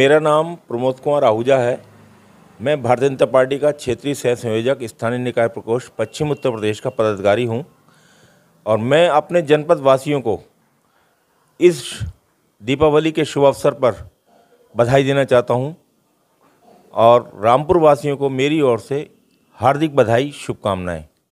मेरा नाम प्रमोद कुमार आहूजा है मैं भारतीय जनता पार्टी का क्षेत्रीय सह संयोजक स्थानीय निकाय प्रकोष्ठ पश्चिम उत्तर प्रदेश का पदाधिकारी हूं और मैं अपने जनपद वासियों को इस दीपावली के शुभ अवसर पर बधाई देना चाहता हूं और रामपुर वासियों को मेरी ओर से हार्दिक बधाई शुभकामनाएं